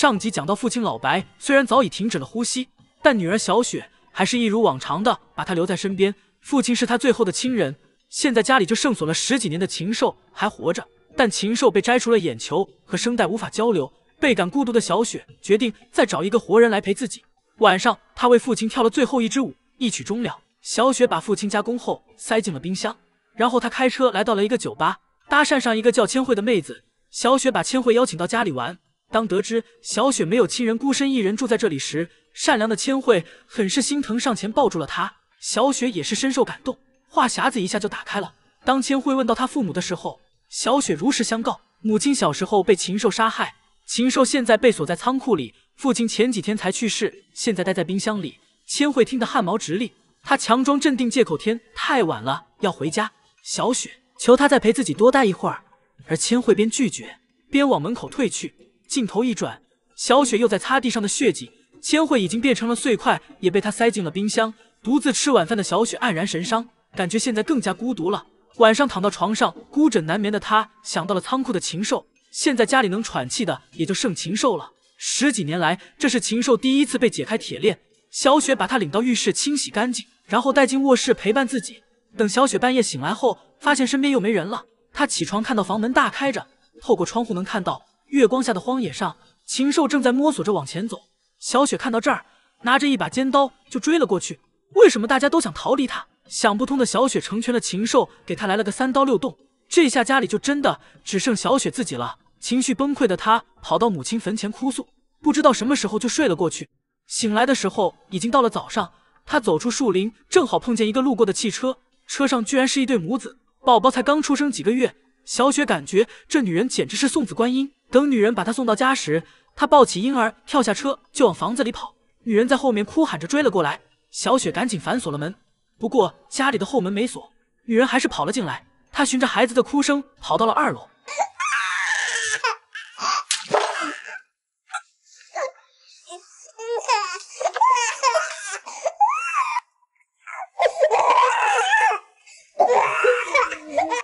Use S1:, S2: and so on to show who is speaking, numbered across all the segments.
S1: 上集讲到，父亲老白虽然早已停止了呼吸，但女儿小雪还是一如往常的把他留在身边。父亲是他最后的亲人，现在家里就剩下了十几年的禽兽还活着，但禽兽被摘除了眼球和声带，无法交流，倍感孤独的小雪决定再找一个活人来陪自己。晚上，她为父亲跳了最后一支舞，一曲终了，小雪把父亲加工后塞进了冰箱，然后她开车来到了一个酒吧，搭讪上一个叫千惠的妹子。小雪把千惠邀请到家里玩。当得知小雪没有亲人，孤身一人住在这里时，善良的千惠很是心疼，上前抱住了她。小雪也是深受感动，话匣子一下就打开了。当千惠问到她父母的时候，小雪如实相告：母亲小时候被禽兽杀害，禽兽现在被锁在仓库里；父亲前几天才去世，现在待在冰箱里。千惠听得汗毛直立，她强装镇定，借口天太晚了要回家。小雪求她再陪自己多待一会儿，而千惠边拒绝边往门口退去。镜头一转，小雪又在擦地上的血迹。千惠已经变成了碎块，也被她塞进了冰箱。独自吃晚饭的小雪黯然神伤，感觉现在更加孤独了。晚上躺到床上，孤枕难眠的她想到了仓库的禽兽。现在家里能喘气的也就剩禽兽了。十几年来，这是禽兽第一次被解开铁链。小雪把他领到浴室清洗干净，然后带进卧室陪伴自己。等小雪半夜醒来后，发现身边又没人了。她起床看到房门大开着，透过窗户能看到。月光下的荒野上，禽兽正在摸索着往前走。小雪看到这儿，拿着一把尖刀就追了过去。为什么大家都想逃离他？想不通的小雪成全了禽兽，给他来了个三刀六洞。这下家里就真的只剩小雪自己了。情绪崩溃的她跑到母亲坟前哭诉，不知道什么时候就睡了过去。醒来的时候已经到了早上，她走出树林，正好碰见一个路过的汽车，车上居然是一对母子，宝宝才刚出生几个月。小雪感觉这女人简直是送子观音。等女人把她送到家时，她抱起婴儿跳下车就往房子里跑，女人在后面哭喊着追了过来。小雪赶紧反锁了门，不过家里的后门没锁，女人还是跑了进来。她循着孩子的哭声跑到了二楼。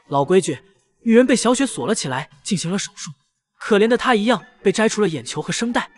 S1: 老规矩。女人被小雪锁了起来，进行了手术。可怜的她，一样被摘除了眼球和声带。